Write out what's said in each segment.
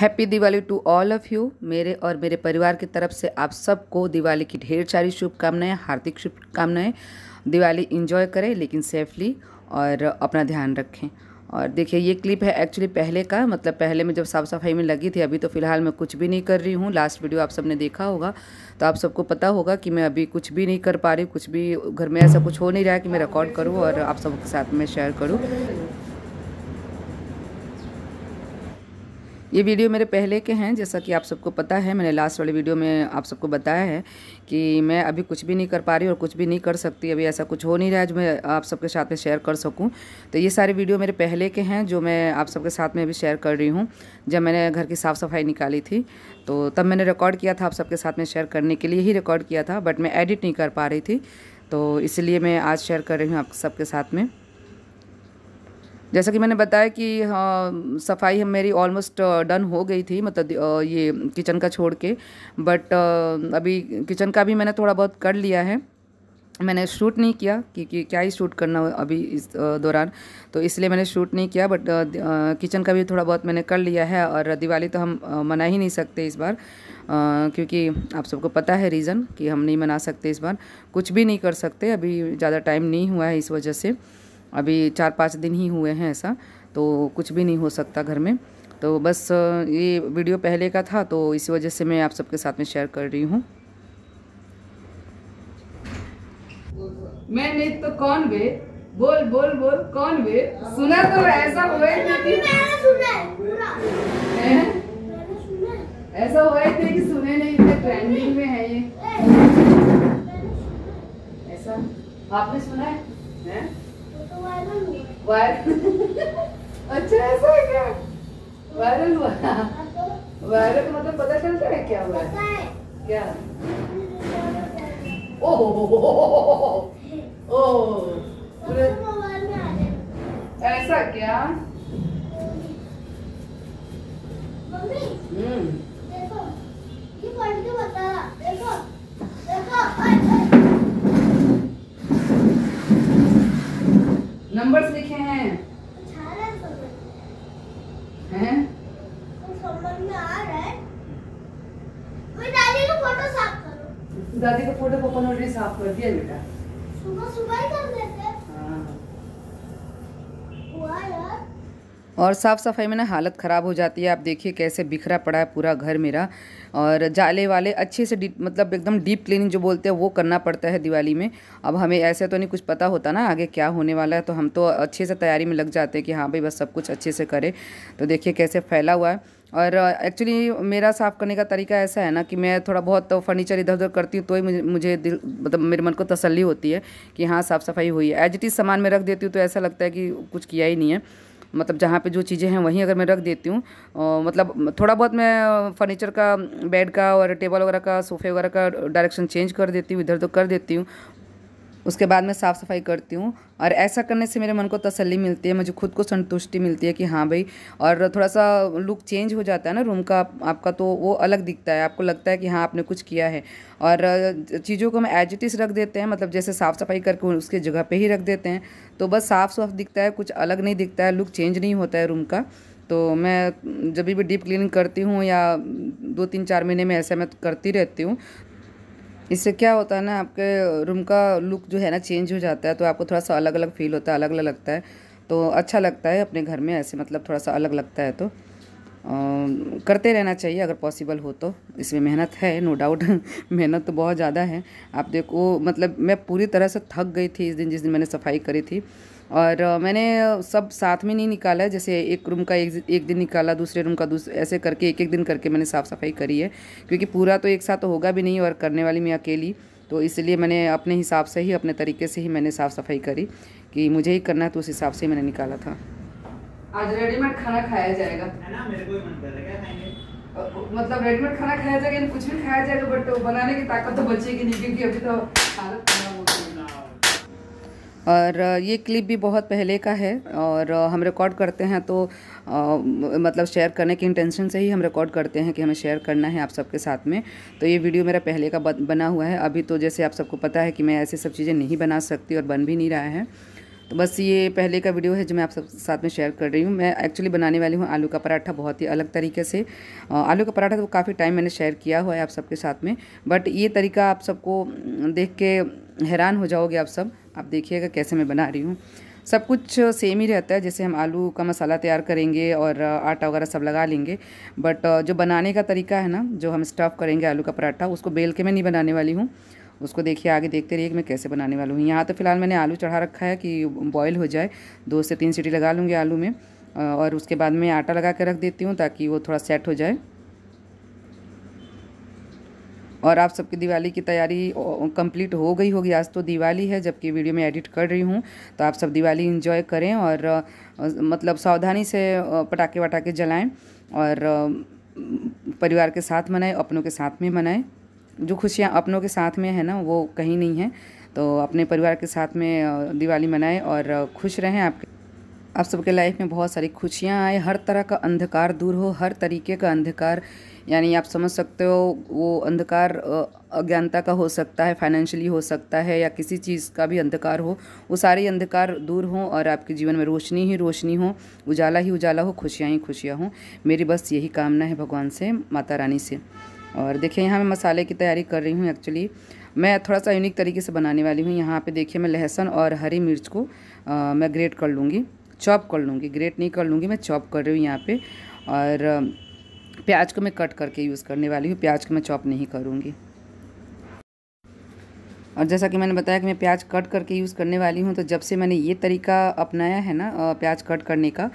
Happy Diwali to all of you मेरे और मेरे परिवार की तरफ से आप सबको दिवाली की ढेर सारी शुभकामनाएं हार्दिक शुभकामनाएं दिवाली इंजॉय करें लेकिन सेफली और अपना ध्यान रखें और देखिए ये क्लिप है एक्चुअली पहले का मतलब पहले में जब साफ़ सफाई में लगी थी अभी तो फ़िलहाल मैं कुछ भी नहीं कर रही हूँ लास्ट वीडियो आप सबने देखा होगा तो आप सबको पता होगा कि मैं अभी कुछ भी नहीं कर पा रही कुछ भी घर में ऐसा कुछ हो नहीं रहा है कि मैं रिकॉर्ड करूँ और आप सबके साथ में शेयर करूँ ये वीडियो मेरे पहले के हैं जैसा कि आप सबको पता है मैंने लास्ट वाले वीडियो में आप सबको बताया है कि मैं अभी कुछ भी नहीं कर पा रही और कुछ भी नहीं कर सकती अभी ऐसा कुछ हो नहीं रहा है जो मैं आप सबके साथ में शेयर कर सकूँ तो ये सारे वीडियो मेरे पहले के हैं जो मैं आप सबके साथ में अभी शेयर कर रही हूँ जब मैंने घर की साफ़ सफाई निकाली थी तो तब मैंने रिकॉर्ड किया था आप सबके साथ में शेयर करने के लिए ही रिकॉर्ड किया था बट मैं एडिट नहीं कर पा रही थी तो इसलिए मैं आज शेयर कर रही हूँ आप सबके साथ में जैसा कि मैंने बताया कि हाँ सफाई हम मेरी ऑलमोस्ट डन हो गई थी मतलब ये किचन का छोड़ के बट अभी किचन का भी मैंने थोड़ा बहुत कर लिया है मैंने शूट नहीं किया क्योंकि क्या ही शूट करना अभी इस दौरान तो इसलिए मैंने शूट नहीं किया बट किचन का भी थोड़ा बहुत मैंने कर लिया है और दिवाली तो हम मना ही नहीं सकते इस बार आ, क्योंकि आप सबको पता है रीज़न कि हम नहीं मना सकते इस बार कुछ भी नहीं कर सकते अभी ज़्यादा टाइम नहीं हुआ है इस वजह से अभी चार पाँच दिन ही हुए हैं ऐसा तो कुछ भी नहीं हो सकता घर में तो बस ये वीडियो पहले का था तो इसी वजह से मैं आप सबके साथ में शेयर कर रही हूँ मैं नहीं तो कौन वे बोल बोल बोल कौन वे सुना तो ऐसा हुआ ही नहीं ऐसा हुआ ही कि सुने नहीं इतने ट्रेंडिंग में है ये ऐसा आपने सुना है, है? वायरल अच्छा ऐसा है क्या वायरल हुआ वायरल मतलब पता चलता है क्या हुआ है क्या ओह ओह पूरे ऐसा क्या दादी का फोटो पापा ने ऑलरेडी साफ कर दिया बेटा सुबह सुबह ही कर लेते हाँ। और साफ़ सफाई में ना हालत ख़राब हो जाती है आप देखिए कैसे बिखरा पड़ा है पूरा घर मेरा और जाले वाले अच्छे से मतलब एकदम डीप क्लीनिंग जो बोलते हैं वो करना पड़ता है दिवाली में अब हमें ऐसे तो नहीं कुछ पता होता ना आगे क्या होने वाला है तो हम तो अच्छे से तैयारी में लग जाते हैं कि हाँ भाई बस सब कुछ अच्छे से करें तो देखिए कैसे फैला हुआ है और एक्चुअली uh, मेरा साफ़ करने का तरीका ऐसा है ना कि मैं थोड़ा बहुत तो फर्नीचर इधर उधर करती हूँ तो ही मुझे दिल मतलब मेरे मन को तसल्ली होती है कि हाँ साफ़ सफाई हुई है एज इट इज़ सामान में रख देती हूँ तो ऐसा लगता है कि कुछ किया ही नहीं है मतलब जहाँ पे जो चीज़ें हैं वहीं अगर मैं रख देती हूँ मतलब थोड़ा बहुत मैं फर्नीचर uh, का बेड का और टेबल वगैरह का सोफे वगैरह का डायरेक्शन चेंज कर देती हूँ इधर तो कर देती हूँ उसके बाद मैं साफ़ सफाई करती हूँ और ऐसा करने से मेरे मन को तसल्ली मिलती है मुझे खुद को संतुष्टि मिलती है कि हाँ भाई और थोड़ा सा लुक चेंज हो जाता है ना रूम का आपका तो वो अलग दिखता है आपको लगता है कि हाँ आपने कुछ किया है और चीज़ों को हम एजिटिस रख देते हैं मतलब जैसे साफ़ सफाई करके उसके जगह पर ही रख देते हैं तो बस साफ़ साफ दिखता है कुछ अलग नहीं दिखता है लुक चेंज नहीं होता है रूम का तो मैं जब भी डीप क्लीनिंग करती हूँ या दो तीन चार महीने में ऐसा मैं करती रहती हूँ इससे क्या होता है ना आपके रूम का लुक जो है ना चेंज हो जाता है तो आपको थोड़ा सा अलग अलग फील होता है अलग अलग लगता है तो अच्छा लगता है अपने घर में ऐसे मतलब थोड़ा सा अलग लगता है तो करते रहना चाहिए अगर पॉसिबल हो तो इसमें मेहनत है नो डाउट मेहनत तो बहुत ज़्यादा है आप देखो मतलब मैं पूरी तरह से थक गई थी इस दिन जिस दिन मैंने सफाई करी थी और मैंने सब साथ में नहीं निकाला है जैसे एक रूम का एक एक दिन निकाला दूसरे रूम का दूसरे ऐसे करके एक एक दिन करके मैंने साफ़ सफाई करी है क्योंकि पूरा तो एक साथ तो होगा भी नहीं और करने वाली मैं अकेली तो इसलिए मैंने अपने हिसाब से ही अपने तरीके से ही मैंने साफ़ सफाई करी कि मुझे ही करना है तो उस हिसाब से ही मैंने निकाला था आज रेडीमेड खाना खाया जाएगा मतलब रेडीमेड खाना खाया जाएगा कुछ भी खाया जाएगा बट बनाने की ताकत तो बचेगी नहीं क्योंकि अभी तो हालत और ये क्लिप भी बहुत पहले का है और हम रिकॉर्ड करते हैं तो आ, मतलब शेयर करने के इंटेंशन से ही हम रिकॉर्ड करते हैं कि हमें शेयर करना है आप सबके साथ में तो ये वीडियो मेरा पहले का बना हुआ है अभी तो जैसे आप सबको पता है कि मैं ऐसी सब चीज़ें नहीं बना सकती और बन भी नहीं रहा है तो बस ये पहले का वीडियो है जो मैं आप सब साथ में शेयर कर रही हूँ मैं एक्चुअली बनाने वाली हूँ आलू का पराठा बहुत ही अलग तरीके से आलू का पराठा तो काफ़ी टाइम मैंने शेयर किया हुआ है आप सबके साथ में बट ये तरीका आप सबको देख के हैरान हो जाओगे आप सब आप देखिएगा कैसे मैं बना रही हूँ सब कुछ सेम ही रहता है जैसे हम आलू का मसाला तैयार करेंगे और आटा वगैरह सब लगा लेंगे बट जो बनाने का तरीका है ना जो हम स्टफ़ करेंगे आलू का पराठा उसको बेल के मैं नहीं बनाने वाली हूँ उसको देखिए आगे देखते रहिए कि मैं कैसे बनाने वाली हूँ यहाँ तो फिलहाल मैंने आलू चढ़ा रखा है कि बॉयल हो जाए दो से तीन सीटी लगा लूँगी आलू में और उसके बाद मैं आटा लगा के रख देती हूँ ताकि वो थोड़ा सेट हो जाए और आप सबकी दिवाली की तैयारी कंप्लीट हो गई होगी आज तो दिवाली है जबकि वीडियो में एडिट कर रही हूँ तो आप सब दिवाली इन्जॉय करें और मतलब सावधानी से पटाखे वटाखे जलाएँ और परिवार के साथ मनाएं अपनों के साथ में मनाएं जो खुशियाँ अपनों के साथ में है ना वो कहीं नहीं है तो अपने परिवार के साथ में दिवाली मनाएं और खुश रहें आपके आप सबके लाइफ में बहुत सारी खुशियाँ आए हर तरह का अंधकार दूर हो हर तरीके का अंधकार यानी आप समझ सकते हो वो अंधकार अज्ञानता का हो सकता है फाइनेंशियली हो सकता है या किसी चीज़ का भी अंधकार हो वो सारे अंधकार दूर हों और आपके जीवन में रोशनी ही रोशनी हो उजाला ही उजाला हो खुशियाँ ही खुशियाँ हों मेरी बस यही कामना है भगवान से माता रानी से और देखिए यहाँ मैं मसाले की तैयारी कर रही हूँ एक्चुअली मैं थोड़ा सा यूनिक तरीके से बनाने वाली हूँ यहाँ पे देखिए मैं लहसुन और हरी मिर्च को आ, मैं ग्रेट कर लूँगी चॉप कर लूँगी ग्रेट नहीं कर लूँगी मैं चॉप कर रही हूँ यहाँ पे और प्याज को मैं कट करके यूज़ करने वाली हूँ प्याज को मैं चॉप नहीं करूँगी और जैसा कि मैंने बताया कि मैं प्याज कट करके यूज़ करने वाली हूँ तो जब से मैंने ये तरीका अपनाया है ना प्याज कट करने का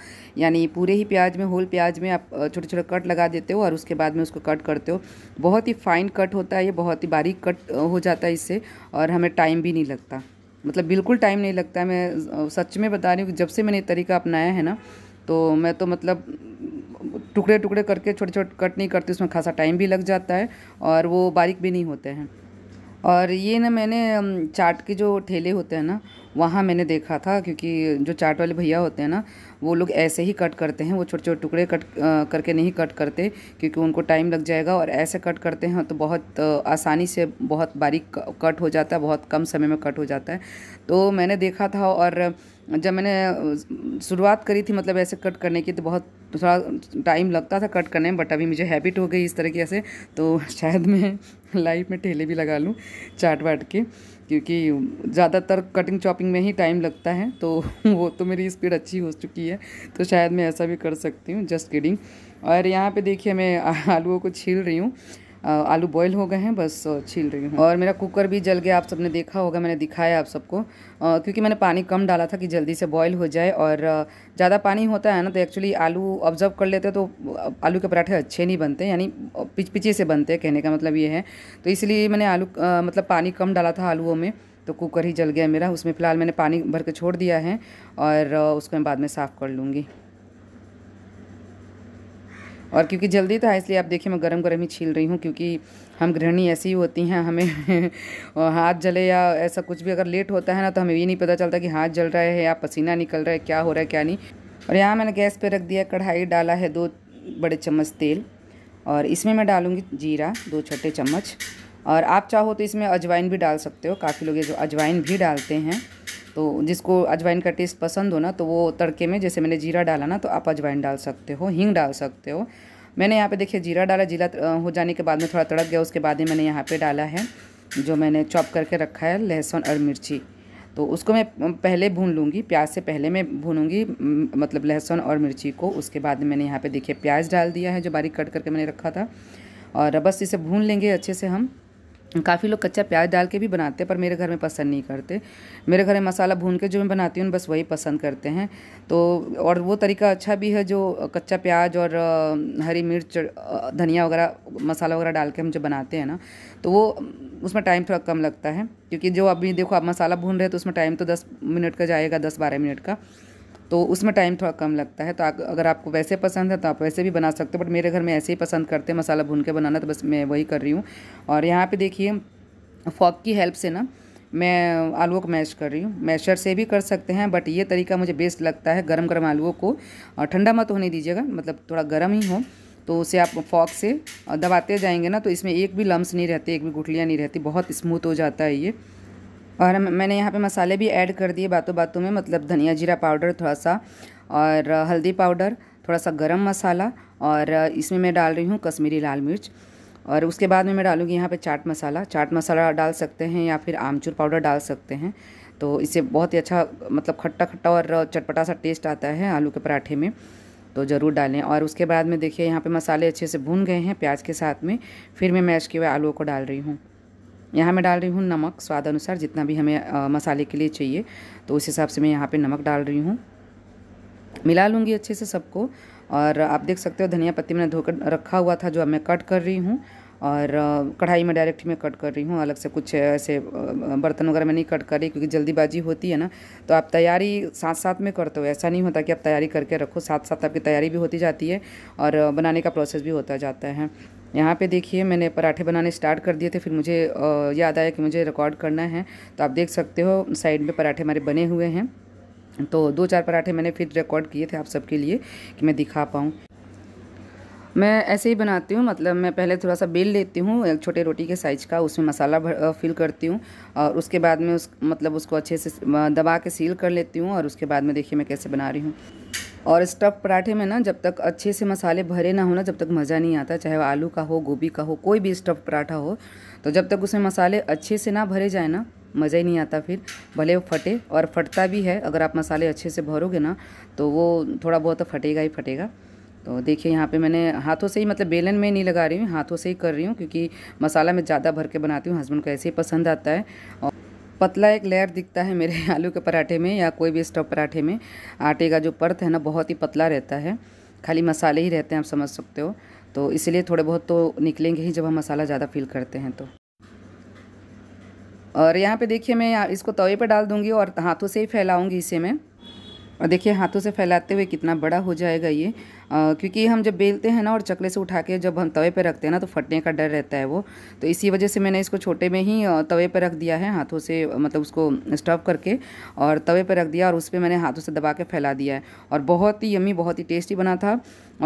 यानी पूरे ही प्याज में होल प्याज में आप छोटे छोटे कट लगा देते हो और उसके बाद में उसको कट करते हो बहुत ही फाइन कट होता है ये बहुत ही बारीक कट हो जाता है इससे और हमें टाइम भी नहीं लगता मतलब बिल्कुल टाइम नहीं लगता है मैं सच में बता रही हूँ कि जब से मैंने तरीका अपनाया है ना तो मैं तो मतलब टुकड़े टुकड़े करके छोटे छोटे कट नहीं करती उसमें खासा टाइम भी लग जाता है और वो बारीक भी नहीं होते हैं और ये ना मैंने चाट के जो ठेले होते हैं ना वहाँ मैंने देखा था क्योंकि जो चाट वाले भैया होते हैं ना वो लोग ऐसे ही कट करते हैं वो छोटे छोटे टुकड़े कट करके नहीं कट करते क्योंकि उनको टाइम लग जाएगा और ऐसे कट करते हैं तो बहुत आसानी से बहुत बारीक कट हो जाता है बहुत कम समय में कट हो जाता है तो मैंने देखा था और जब मैंने शुरुआत करी थी मतलब ऐसे कट करने की तो बहुत थोड़ा टाइम लगता था कट करने में बट अभी मुझे हैबिट हो गई इस तरीके से तो शायद मैं लाइफ में ठेले भी लगा लूँ चाट वाट के क्योंकि ज़्यादातर कटिंग चॉपिंग में ही टाइम लगता है तो वो तो मेरी स्पीड अच्छी हो चुकी है तो शायद मैं ऐसा भी कर सकती हूँ जस्ट किडिंग और यहाँ पे देखिए मैं आलूओं को छील रही हूँ आलू बॉईल हो गए हैं बस छील रही हूँ और मेरा कुकर भी जल गया आप सबने देखा होगा मैंने दिखाया आप सबको क्योंकि मैंने पानी कम डाला था कि जल्दी से बॉईल हो जाए और ज़्यादा पानी होता है ना तो एक्चुअली आलू ऑब्जर्व कर लेते तो आलू के पराठे अच्छे नहीं बनते यानी पिच पिचे से बनते हैं कहने का मतलब ये है तो इसलिए मैंने आलू मतलब पानी कम डाला था आलुओं में तो कुकर ही जल गया मेरा उसमें फ़िलहाल मैंने पानी भर के छोड़ दिया है और उसको मैं बाद में साफ़ कर लूँगी और क्योंकि जल्दी था तो इसलिए आप देखिए मैं गर्म गर्म ही छील रही हूँ क्योंकि हम गृहिणी ऐसी ही होती हैं हमें हाथ जले या ऐसा कुछ भी अगर लेट होता है ना तो हमें ये नहीं पता चलता कि हाथ जल रहा है या पसीना निकल रहा है क्या हो रहा है क्या नहीं और यहाँ मैंने गैस पर रख दिया कढ़ाई डाला है दो बड़े चम्मच तेल और इसमें मैं डालूँगी जीरा दो छोटे चम्मच और आप चाहो तो इसमें अजवाइन भी डाल सकते हो काफ़ी लोग ये जो अजवाइन भी डालते हैं तो जिसको अजवाइन का टेस्ट पसंद हो ना तो वो तड़के में जैसे मैंने जीरा डाला ना तो आप अजवाइन डाल सकते हो हींग डाल सकते हो मैंने यहाँ पे देखिए जीरा डाला जीरा हो जाने के बाद में थोड़ा तड़क गया उसके बाद ही मैंने यहाँ पे डाला है जो मैंने चॉप करके रखा है लहसुन और मिर्ची तो उसको मैं पहले भून लूँगी प्याज से पहले मैं भूनूँगी मतलब लहसुन और मिर्ची को उसके बाद मैंने यहाँ पर देखिए प्याज डाल दिया है जो बारीक कट करके मैंने रखा था और बस इसे भून लेंगे अच्छे से हम काफ़ी लोग कच्चा प्याज डाल के भी बनाते हैं पर मेरे घर में पसंद नहीं करते मेरे घर में मसाला भून के जो मैं बनाती हूँ बस वही पसंद करते हैं तो और वो तरीका अच्छा भी है जो कच्चा प्याज और हरी मिर्च धनिया वगैरह मसाला वगैरह डाल के हम जो बनाते हैं ना तो वो उसमें टाइम थोड़ा कम लगता है क्योंकि जो अभी देखो आप मसाला भून रहे तो उसमें टाइम तो दस मिनट का जाएगा दस बारह मिनट का तो उसमें टाइम थोड़ा कम लगता है तो अगर आपको वैसे पसंद है तो आप वैसे भी बना सकते हो बट मेरे घर में ऐसे ही पसंद करते हैं मसाला भून के बनाना तो बस मैं वही कर रही हूँ और यहाँ पर देखिए फॉक की हेल्प से ना मैं आलूओं को मैश कर रही हूँ मैशर से भी कर सकते हैं बट ये तरीका मुझे बेस्ट लगता है गरम गरम आलूओं को और ठंडा मत होने दीजिएगा मतलब थोड़ा गर्म ही हो तो उसे आप फॉक से दबाते जाएंगे ना तो इसमें एक भी लम्स नहीं रहते एक भी गुठलियाँ नहीं रहती बहुत स्मूथ हो जाता है ये और हम मैंने यहाँ पे मसाले भी ऐड कर दिए बातों बातों में मतलब धनिया जीरा पाउडर थोड़ा सा और हल्दी पाउडर थोड़ा सा गरम मसाला और इसमें मैं डाल रही हूँ कश्मीरी लाल मिर्च और उसके बाद में मैं डालूँगी यहाँ पे चाट मसाला चाट मसाला डाल सकते हैं या फिर आमचूर पाउडर डाल सकते हैं तो इससे बहुत ही अच्छा मतलब खट्टा खट्टा और चटपटा सा टेस्ट आता है आलू के पराठे में तो ज़रूर डालें और उसके बाद में देखिए यहाँ पे मसाले अच्छे से भून गए हैं प्याज के साथ में फिर मैं मैश किए हुए आलूओं को डाल रही हूँ यहाँ मैं डाल रही हूँ नमक स्वाद अनुसार जितना भी हमें आ, मसाले के लिए चाहिए तो उस हिसाब से मैं यहाँ पे नमक डाल रही हूँ मिला लूँगी अच्छे से सबको और आप देख सकते हो धनिया पत्ती मैंने धोकर रखा हुआ था जो अब मैं कट कर रही हूँ और कढ़ाई में डायरेक्ट ही मैं कट कर रही हूँ अलग से कुछ ऐसे बर्तन वगैरह में नहीं कट कर रही क्योंकि जल्दीबाजी होती है ना तो आप तैयारी साथ साथ में करते हो ऐसा नहीं होता कि आप तैयारी करके रखो साथ साथ आपकी तैयारी भी होती जाती है और बनाने का प्रोसेस भी होता जाता है यहाँ पे देखिए मैंने पराठे बनाने स्टार्ट कर दिए थे फिर मुझे याद आया कि मुझे रिकॉर्ड करना है तो आप देख सकते हो साइड में पराठे हमारे बने हुए हैं तो दो चार पराठे मैंने फिर रिकॉर्ड किए थे आप सबके लिए कि मैं दिखा पाऊँ मैं ऐसे ही बनाती हूँ मतलब मैं पहले थोड़ा सा बेल लेती हूँ एक छोटे रोटी के साइज का उसमें मसाला भर फिल करती हूँ और उसके बाद में उस मतलब उसको अच्छे से दबा के सील कर लेती हूँ और उसके बाद में देखिए मैं कैसे बना रही हूँ और स्टफ़ पराठे में ना जब तक अच्छे से मसाले भरे ना हो ना जब तक मज़ा नहीं आता चाहे वो आलू का हो गोभी का हो कोई भी स्टफ़ पराठा हो तो जब तक उसमें मसाले अच्छे से ना भरे जाए ना मज़ा ही नहीं आता फिर भले वो फटे और फटता भी है अगर आप मसाले अच्छे से भरोगे ना तो वो थोड़ा बहुत तो फटेगा ही फटेगा तो देखिए यहाँ पे मैंने हाथों से ही मतलब बेलन में नहीं लगा रही हूँ हाथों से ही कर रही हूँ क्योंकि मसाला मैं ज़्यादा भर के बनाती हूँ हस्बैंड को ऐसे ही पसंद आता है और पतला एक लेयर दिखता है मेरे आलू के पराठे में या कोई भी स्टव पराठे में आटे का जो परत है ना बहुत ही पतला रहता है खाली मसाले ही रहते हैं आप समझ सकते हो तो इसलिए थोड़े बहुत तो निकलेंगे ही जब हम मसाला ज़्यादा फील करते हैं तो और यहाँ पे देखिए मैं इसको तवे पे डाल दूँगी और हाथों से ही फैलाऊँगी इसे मैं और देखिए हाथों से फैलाते हुए कितना बड़ा हो जाएगा ये आ, क्योंकि हम जब बेलते हैं ना और चकले से उठा के जब हम तवे पर रखते हैं ना तो फटने का डर रहता है वो तो इसी वजह से मैंने इसको छोटे में ही तवे पर रख दिया है हाथों से मतलब उसको स्टफ करके और तवे पर रख दिया और उस पर मैंने हाथों से दबा के फैला दिया है और बहुत ही यमी बहुत ही टेस्टी बना था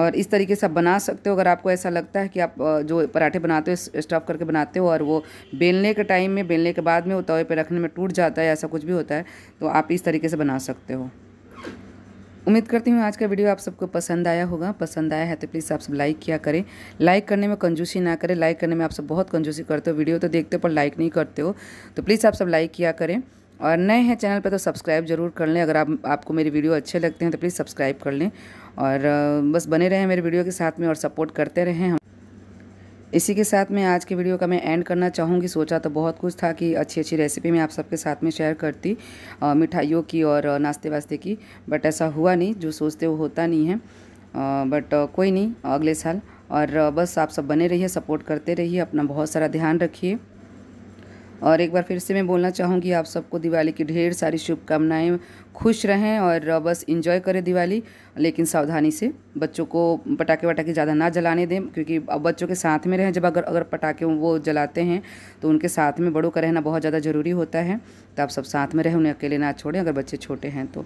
और इस तरीके से आप बना सकते हो अगर आपको ऐसा लगता है कि आप जो पराठे बनाते हो स्टफ़ करके बनाते हो और वो बेलने के टाइम में बेलने के बाद में वो तवे पर रखने में टूट जाता है ऐसा कुछ भी होता है तो आप इस तरीके से बना सकते हो उम्मीद करती हूँ आज का वीडियो आप सबको पसंद आया होगा पसंद आया है तो प्लीज़ आप सब लाइक किया करें लाइक करने में कंजूसी ना करें लाइक करने में आप सब बहुत कंजूसी करते हो वीडियो तो देखते हो पर लाइक नहीं करते हो तो प्लीज़ आप सब लाइक किया करें और नए हैं चैनल पर तो सब्सक्राइब जरूर कर लें अगर आप आपको मेरी वीडियो अच्छे लगते हैं तो प्लीज़ सब्सक्राइब कर लें और बस बने रहें मेरे वीडियो के साथ में और सपोर्ट करते रहें हम इसी के साथ मैं आज के वीडियो का मैं एंड करना चाहूँगी सोचा तो बहुत कुछ था कि अच्छी अच्छी रेसिपी मैं आप सबके साथ में शेयर करती मिठाइयों की और नाश्ते वास्ते की बट ऐसा हुआ नहीं जो सोचते वो होता नहीं है बट कोई नहीं अगले साल और बस आप सब बने रहिए सपोर्ट करते रहिए अपना बहुत सारा ध्यान रखिए और एक बार फिर से मैं बोलना चाहूँगी आप सबको दिवाली की ढेर सारी शुभकामनाएँ खुश रहें और बस इंजॉय करें दिवाली लेकिन सावधानी से बच्चों को पटाखे वटाखे ज़्यादा ना जलाने दें क्योंकि अब बच्चों के साथ में रहें जब अगर अगर पटाखे वो जलाते हैं तो उनके साथ में बड़ों का रहना बहुत ज़्यादा ज़रूरी होता है तो आप सब साथ में रहें उन्हें अकेले ना छोड़ें अगर बच्चे छोटे हैं तो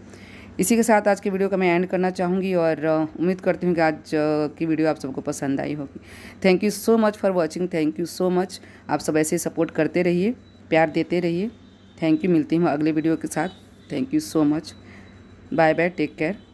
इसी के साथ आज की वीडियो का मैं एंड करना चाहूँगी और उम्मीद करती हूँ कि आज की वीडियो आप सबको पसंद आई होगी thank you so much for watching thank you so much आप सब ऐसे सपोर्ट करते रहिए प्यार देते रहिए थैंक यू मिलती हूँ अगले वीडियो के साथ thank you so much bye bye take care